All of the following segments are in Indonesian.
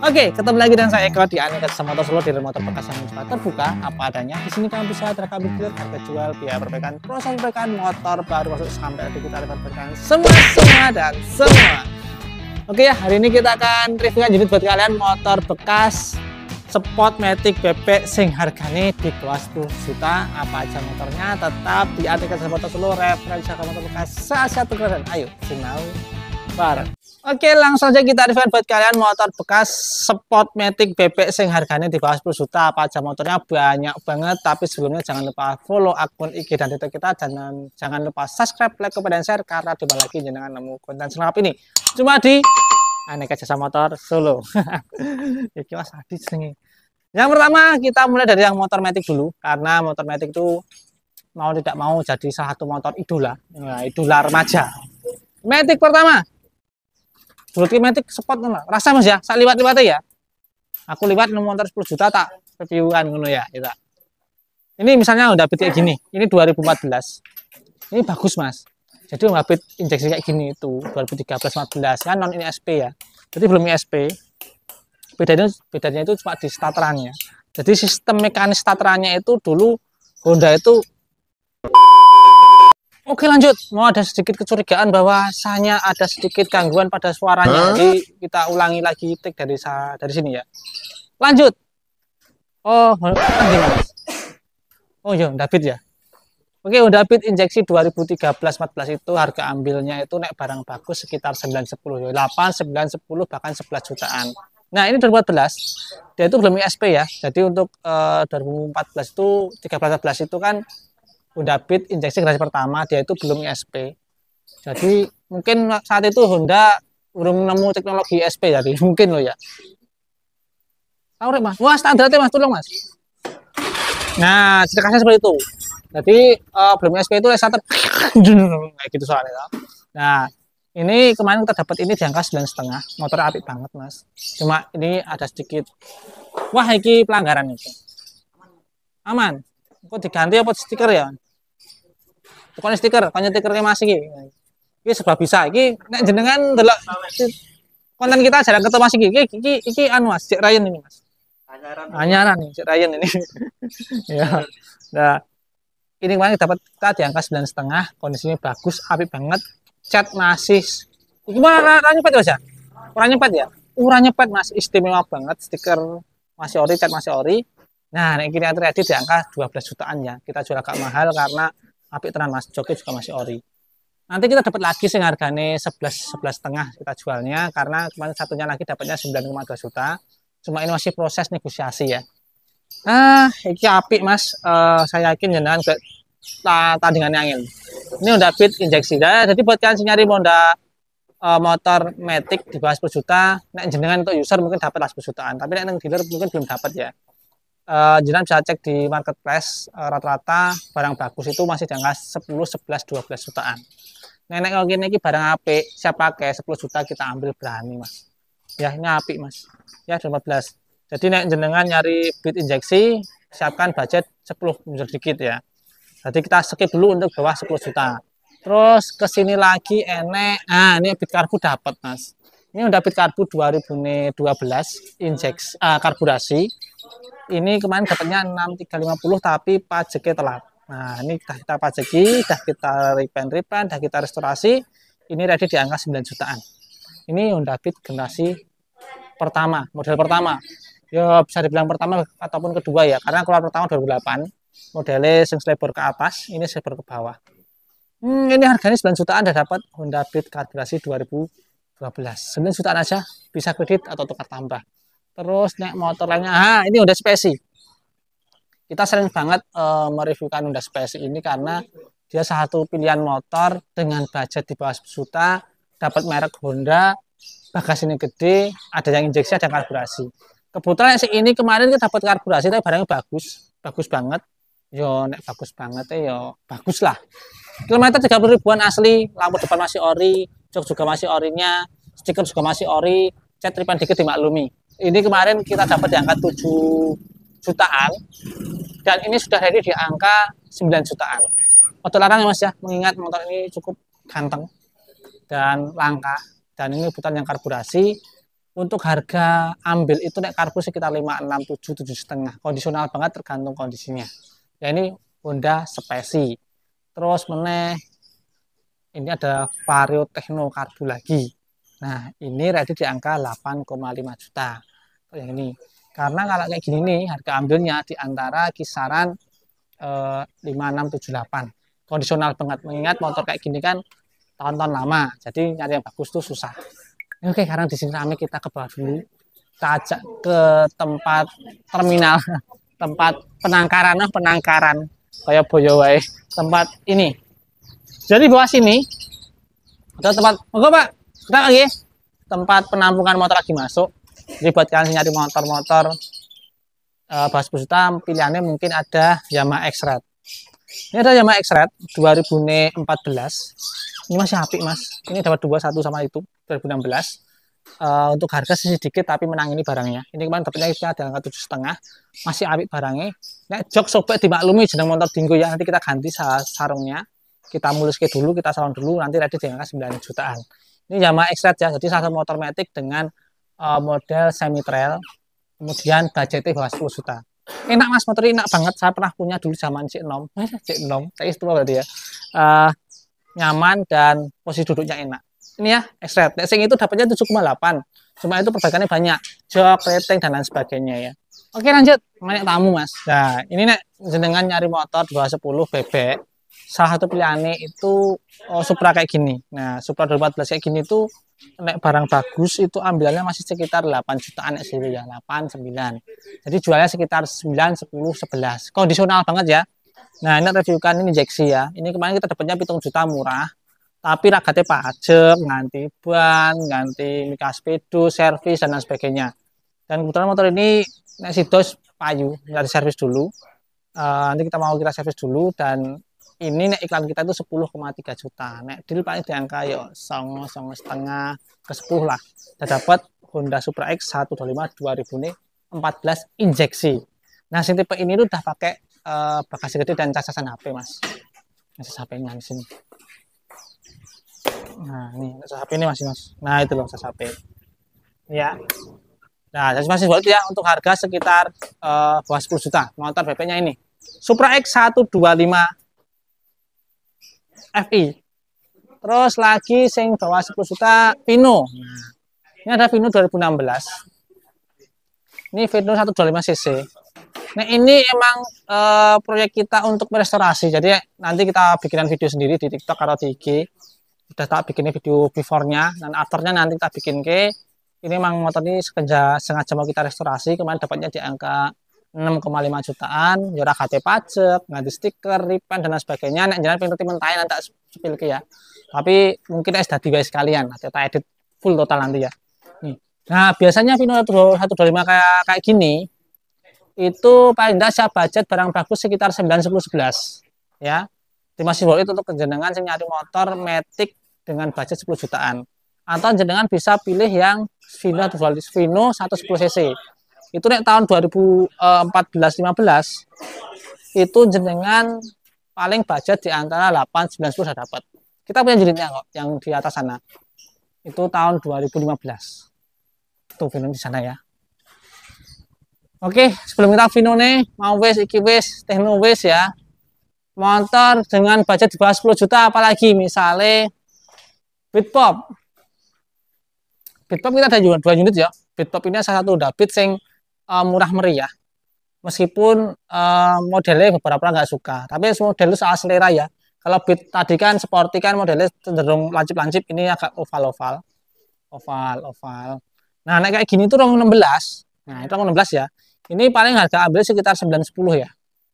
Oke, ketemu lagi dengan saya Eko di Aniket Motor Solo di Motor Bekas yang cepat terbuka apa adanya. Di sini kamu bisa terekam clear, harga jual, biaya perbaikan, proses perbaikan motor baru masuk sampai di kita dapat perbaikan semua semua dan semua. Oke ya, hari ini kita akan review. unit buat kalian motor bekas Sport Matic BP sing harganya di kelas 10 juta apa aja motornya tetap di Aniket Motor Solo referensi motor bekas saat satu keren. Ayo, sinau bareng. Oke, langsung saja kita review buat kalian motor bekas Sport Matic bebek sing harganya di bawah 10 juta. Apa aja motornya banyak banget, tapi sebelumnya jangan lupa follow akun IG dan Twitter kita. Jangan jangan lupa subscribe, like, komen, dan share karena di lagi jangan nemu konten selengkap ini. Cuma di Aneka Jasa Motor Solo. Iki Mas Adi sini. Yang pertama kita mulai dari yang motor Matic dulu karena motor Matic itu mau tidak mau jadi salah satu motor idola, nah, idola remaja. Matic pertama, Dulu klimatik spot ngono. Rasa Mas ya, saya lewat liwate ya. Aku lewat nomor motor 10 juta tak reviewan ngono ya, kita. Ya ini misalnya udah kayak gini. Ini 2014. Ini bagus, Mas. Jadi habit injeksi kayak gini itu 2013 14 kan non ISP ya. Jadi belum ISP. Bedanya bedanya itu cuma di starterannya. Jadi sistem mekanis starterannya itu dulu Honda itu Oke lanjut, mau ada sedikit kecurigaan bahwa bahwasanya ada sedikit gangguan pada suaranya. Huh? Jadi kita ulangi lagi tik dari sa dari sini ya. Lanjut. Oh, gimana? Oh iya, David ya. Oke, udah David injeksi 2013 14 itu harga ambilnya itu naik barang bagus sekitar 9 10 8 9 10 bahkan 11 jutaan. Nah, ini 2014 dia itu belum ISP ya. Jadi untuk uh, eh, 2014 itu 13 14 itu kan Honda Beat injeksi generasi pertama dia itu belum ISP. Jadi mungkin saat itu Honda belum nemu teknologi ISP jadi mungkin lo ya. Tahu Mas? Wah, standarnya Mas tolong Mas. Nah, ceritanya seperti itu. Jadi uh, belum ISP itu saya kayak gitu soalnya. Tau. Nah, ini kemarin kita dapat ini di angka sembilan setengah motor apik banget mas cuma ini ada sedikit wah ini pelanggaran itu aman kok diganti apa stiker ya pokoknya stiker pokoknya stikernya masih gini. ini sebab bisa ini nek jenengan delok konten kita jarang ketemu masih gini. ini ini anu mas cek Ryan ini mas anyaran anyaran cek Ryan ini ya nah ini kemarin dapat kita di angka sembilan setengah kondisinya bagus api banget cat masih gimana kurang nyepet ya, mas ya kurang nyepet ya uranya nyepet masih istimewa banget stiker masih ori cat masih ori Nah, kini yang terjadi di angka 12 jutaan ya. Kita jual agak mahal karena api tenan Mas Joki juga masih ori. Nanti kita dapat lagi sih nih 11 11 setengah kita jualnya karena kemarin satunya lagi dapatnya 9,2 juta. Cuma ini masih proses negosiasi ya. Nah ini api Mas. Uh, saya yakin jenengan ke tandingan angin. Ini udah fit injeksi ya. Jadi buat kalian nyari Honda uh, motor Matic di bawah 10 juta, nek jenengan untuk user mungkin dapat 10 jutaan, tapi nek dealer mungkin belum dapat ya uh, eh, jenam bisa cek di marketplace eh, rata rata uh, barang bagus itu masih di angka 10, 11, 12 jutaan. Nenek kalau gini barang api, siapa pakai 10 juta kita ambil berani mas. Ya ini api mas. Ya 15. Jadi nek jenengan nyari bit injeksi siapkan budget 10 mundur dikit ya. Jadi kita skip dulu untuk bawah 10 juta. Terus ke sini lagi enek. Ah ini bit karbu dapat mas. Ini udah bit karbu 2012 injeks uh, karburasi ini kemarin dapatnya 6350 tapi pajaknya telat. Nah, ini sudah kita pajaki, sudah kita repaint-repaint, sudah kita restorasi. Ini ready di angka 9 jutaan. Ini Honda Beat generasi pertama, model pertama. Ya bisa dibilang pertama ataupun kedua ya, karena keluar pertama 2008, modelnya sing selebor ke atas, ini selebor ke bawah. Hmm, ini harganya 9 jutaan sudah dapat Honda Beat generasi 2012. 9 jutaan aja bisa kredit atau tukar tambah terus naik motor lainnya ah ini udah spesi kita sering banget uh, mereviewkan udah spesi ini karena dia satu pilihan motor dengan budget di bawah juta dapat merek Honda ini gede ada yang injeksi ada yang karburasi kebetulan ini kemarin kita dapat karburasi tapi barangnya bagus bagus banget yo nek bagus banget eh, yo bagus lah kilometer 30 ribuan asli lampu depan masih ori jok juga masih orinya stiker juga masih ori cat ripan dikit dimaklumi ini kemarin kita dapat di angka 7 jutaan dan ini sudah ready di angka 9 jutaan motor larang ya mas ya mengingat motor ini cukup ganteng dan langka dan ini hutan yang karburasi untuk harga ambil itu naik karbu sekitar 5, 6, 7, 7 setengah kondisional banget tergantung kondisinya ya ini Honda spesi terus meneh ini ada vario techno karbu lagi nah ini ready di angka 8,5 juta oh yang ini karena kalau kayak gini nih harga ambilnya di antara kisaran e, eh, 5678 kondisional banget mengingat motor kayak gini kan tahun-tahun lama jadi nyari yang bagus tuh susah oke sekarang di sini kami kita ke bawah dulu kita ajak ke tempat terminal tempat penangkaran nah penangkaran kayak boyowai tempat ini jadi bawah sini ada tempat enggak pak kita lagi tempat penampungan motor lagi masuk jadi buat kalian nyari motor-motor uh, eh, bahas hitam, pilihannya mungkin ada Yamaha X-Red. Ini ada Yamaha X-Red 2014. Ini masih api mas. Ini dapat dua satu sama itu 2016. Uh, eh, untuk harga sedikit tapi menang ini barangnya. Ini kemarin dapatnya itu ada angka tujuh setengah. Masih api barangnya. Nah, jok sobek dimaklumi jeneng motor dinggo ya nanti kita ganti sarungnya. Kita mulus ke dulu, kita salon dulu, nanti ready di angka 9 jutaan. Ini Yamaha X-Red ya, jadi salah satu motor metik dengan uh, model semi trail kemudian budgetnya bawah 10 juta enak mas motor enak banget saya pernah punya dulu zaman Cik Nom Cik Nom saya itu berarti ya uh, nyaman dan posisi duduknya enak ini ya extra racing itu dapatnya 7,8 cuma itu perbaikannya banyak jok rating dan lain sebagainya ya oke lanjut banyak tamu mas nah ini nek jenengan nyari motor dua bebek salah satu pilihannya itu oh, Supra kayak gini. Nah, Supra 2014 kayak gini itu nek barang bagus itu ambilannya masih sekitar 8 jutaan nek sendiri ya, 8 9. Jadi jualnya sekitar 9 10 11. Kondisional banget ya. Nah, ini reviewkan ini injeksi ya. Ini kemarin kita dapatnya pitung juta murah. Tapi ragatnya pajak, nganti ban, nganti mika speedo, servis dan lain sebagainya. Dan kebetulan motor ini naik sidos payu, dari servis dulu. Uh, nanti kita mau kita servis dulu dan ini nek iklan kita itu sepuluh tiga juta nek deal paling di angka yo songo songo setengah ke sepuluh lah kita dapat Honda Supra X satu 125 2000 nih belas injeksi nah sing tipe ini tuh udah pakai uh, bagasi gede dan casasan HP mas cacasan HP ini di sini nah ini HP ini masih mas nah itu loh sah HP ya nah jadi masih buat ya untuk harga sekitar uh, bawah 10 juta motor BP nya ini Supra X 125 FI. E. Terus lagi sing bawah 10 juta Vino. ini ada Vino 2016. Ini Vino 125 cc. Nah ini emang e, proyek kita untuk restorasi. Jadi nanti kita bikinan video sendiri di TikTok atau di IG. Udah tak bikin video before-nya dan after-nya nanti kita bikin ke. Ini emang motor ini sengaja, sengaja mau kita restorasi. Kemarin dapatnya di angka 6,5 jutaan, jurah ya KT pajak, nganti stiker, ripen dan lain sebagainya. Nek jalan pintu timun nanti tak sepil ya. Tapi mungkin es dadi guys kalian. nanti tak edit full total nanti ya. Nih. Nah, biasanya Vino 125 kayak kayak gini itu paling tidak saya budget barang bagus sekitar 9 10 11 ya. Itu masih worth it untuk jenengan sing nyari motor metik dengan budget 10 jutaan. Atau jenengan bisa pilih yang Vino Vino 110 cc itu nih tahun 2014-15 eh, itu jenengan paling budget di antara 8 9 10 sudah dapat. Kita punya jenengan kok yang di atas sana. Itu tahun 2015. Tuh film di sana ya. Oke, sebelum kita nih, mau wes iki wes techno wes ya. Motor dengan budget di bawah 10 juta apalagi misalnya Bitpop. Bitpop kita ada dua unit ya. Bitpop ini salah satu udah bit sing uh, murah meriah meskipun uh, modelnya beberapa orang nggak suka tapi model soal selera ya kalau beat tadi kan sporty kan modelnya cenderung lancip-lancip ini agak oval-oval oval-oval nah naik kayak gini tuh rong 16 nah itu rong 16 ya ini paling harga ambil sekitar 910 ya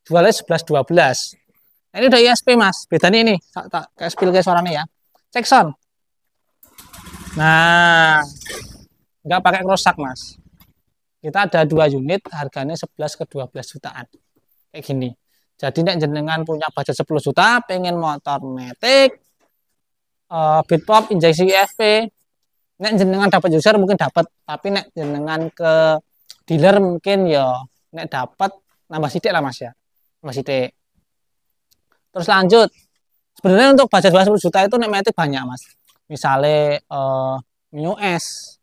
jualnya 11 12 nah, ini udah ISP mas bedanya ini tak, tak kayak spill kayak suaranya ya cek sound nah nggak pakai cross mas kita ada dua unit harganya 11 ke 12 jutaan kayak gini jadi nek jenengan punya budget 10 juta pengen motor metik uh, Bitpop injeksi EFP nek jenengan dapat user mungkin dapat tapi nek jenengan ke dealer mungkin ya nek dapat nambah sidik lah mas ya nambah sidik terus lanjut sebenarnya untuk budget 10 juta itu nek metik banyak mas misalnya uh, eh, new S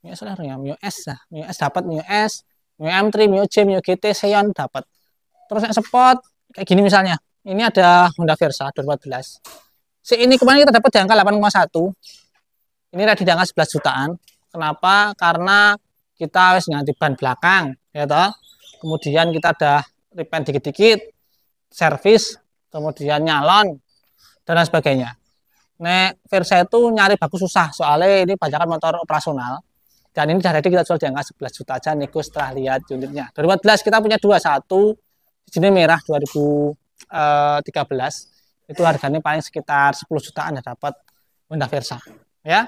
Mio Solar ya, Mio S lah. Mio S dapat Mio S, Mio M3, Mio C, Mio GT, Xeon dapat. Terus yang spot kayak gini misalnya. Ini ada Honda Versa 2014. Si ini kemarin kita dapat di angka 8,1. Ini ready di angka 11 jutaan. Kenapa? Karena kita harus nganti ban belakang, ya toh. Kemudian kita ada repaint dikit-dikit, servis, kemudian nyalon dan lain sebagainya. Nek Versa itu nyari bagus susah soalnya ini banyak motor operasional dan ini dari tadi kita jual di angka 11 juta aja nego setelah lihat unitnya. 2014 kita punya dua, satu di sini merah 2013 eh, itu harganya paling sekitar 10 jutaan ya dapat Honda Versa ya.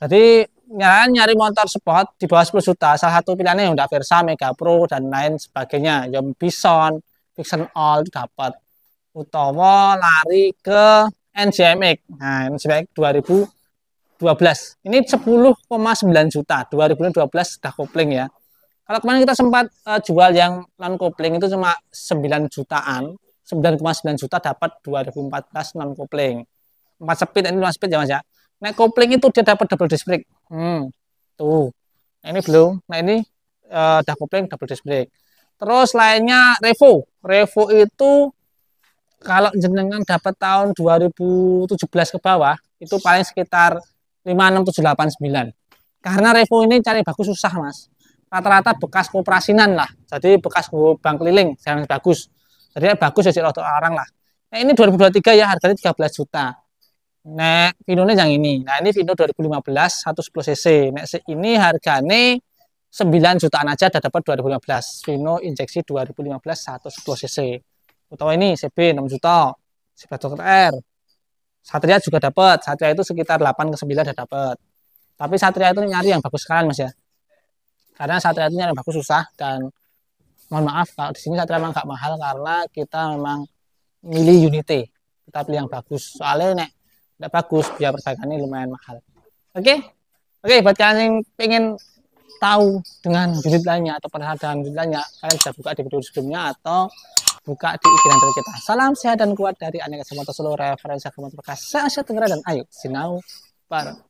Jadi ya, nyari motor sport di bawah 10 juta salah satu pilihannya Honda Versa, Mega Pro dan lain sebagainya. Yang Bison, Vixen All dapat. Utawa lari ke NGMX. Nah, NGMX 2000 12. Ini 10,9 juta 2012 sudah kopling ya. Kalau kemarin kita sempat uh, jual yang non kopling itu cuma 9 jutaan, 9,9 juta dapat 2014 non kopling. 4 speed ini 5 speed ya Mas ya. Nah, kopling itu dia dapat double disc brake. Hmm. Tuh. Nah, ini belum. Nah, ini uh, udah kopling double disc brake. Terus lainnya Revo. Revo itu kalau jenengan dapat tahun 2017 ke bawah itu paling sekitar 56789 karena revo ini cari bagus susah mas rata-rata bekas koperasinan lah jadi bekas bank keliling jangan bagus jadi bagus ya jadi orang lah nah ini 2023 ya harganya 13 juta Nah, Vinonya yang ini. Nah, ini Vino 2015 110 cc. Nek ini harganya 9 jutaan aja udah dapat 2015. Vino injeksi 2015 110 cc. Utawa ini CB 6 juta, 11 R. Satria juga dapat. Satria itu sekitar 8 ke 9 sudah dapat. Tapi Satria itu nyari yang bagus sekarang Mas ya. Karena Satria itu nyari yang bagus susah dan mohon maaf kalau di sini Satria memang nggak mahal karena kita memang milih Unity. Kita pilih yang bagus. Soalnya nek nggak bagus biar perbaikannya lumayan mahal. Oke? Okay? Oke, okay, buat kalian yang pengen tahu dengan unit lainnya atau perhatian dengan unit lainnya, kalian bisa buka di video sebelumnya atau buka di ukiran dan kita. Salam sehat dan kuat dari Aneka Semoto Solo, referensi agama Perkasa, Asia Tenggara, dan ayo, sinau bareng.